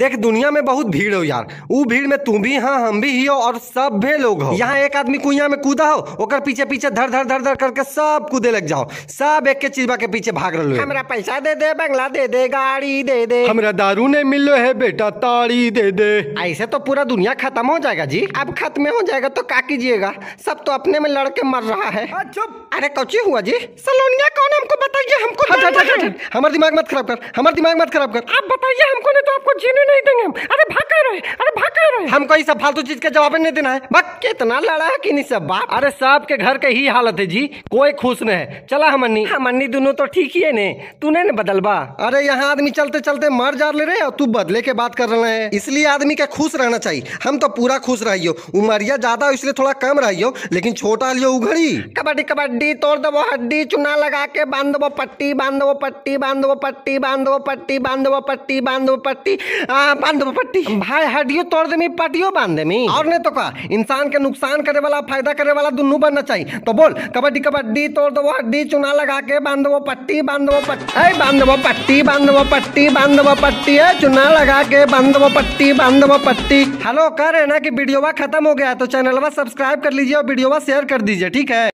देख दुनिया में बहुत भीड़ हो यार उ भीड़ में तू भी हाँ हम भी ही हो और सब भे लोग हो यहाँ एक आदमी कुइया में कूदा हो ओकर पीछे पीछे धर धर धर धर करके सब कूदे लग जाओ सब एक के चीजा के पीछे भाग रहे हमरा पैसा दे दे बंगला दे दे गाड़ी दे दे हमरा दारू ने मिलो है बेटा ताड़ी दे दे ऐसे तो पूरा दुनिया खत्म हो जाएगा जी अब खत्म हो जाएगा तो का कीजिएगा सब तो अपने में लड़के मर रहा है अरे कौची हुआ जी सलोनिया कौन हमको बताइए अच्छा, अच्छा, अच्छा, हमारा दिमाग मत खराब कर हमारे दिमाग मत खराब कर आप बताइए हमको नहीं तो आपको जीने नहीं देंगे अरे भाग कर रहे अरे भाग कर रहे हमको ये सब फालतू चीज का जवाब नहीं देना है बस कितना लड़ा है कि नहीं सब बात अरे सब के घर के ही हालत है जी कोई खुश न है चला हम हम अन्नी दोनों तो ठीक ही है ने तूने ने बदलवा अरे यहाँ आदमी चलते चलते मर जा ले रहे और तू बदले के बात कर रहे हैं इसलिए आदमी का खुश रहना चाहिए हम तो पूरा खुश रहियो उमरिया ज्यादा इसलिए थोड़ा कम रहियो लेकिन छोटा लियो उघड़ी कबड्डी कबड्डी तोड़ दबो हड्डी चुना लगा के बांध दबो पट्टी बांध दबो पट्टी बांध दबो पट्टी बांध दबो पट्टी बांध दबो पट्टी बांध दबो पट्टी हाँ, बांध दबो पट्टी भाई हड्डियों तोड़ दे देमी पटियो बांध देमी और नहीं तो का इंसान के नुकसान करे वाला फायदा करे वाला दोनों बनना चाहिए तो बोल कबड्डी कबड्डी तोड़ दो हड्डी चुना लगा के बांध वो पट्टी बांध वो पट्टी बांध वो पट्टी बांध वो पट्टी बांध वो पट्टी है चुना लगा के बांध वो पट्टी बांध वो पट्टी हेलो कह रहे ना की वीडियो खत्म हो गया तो चैनल सब्सक्राइब कर लीजिए और वीडियो शेयर कर दीजिए ठीक है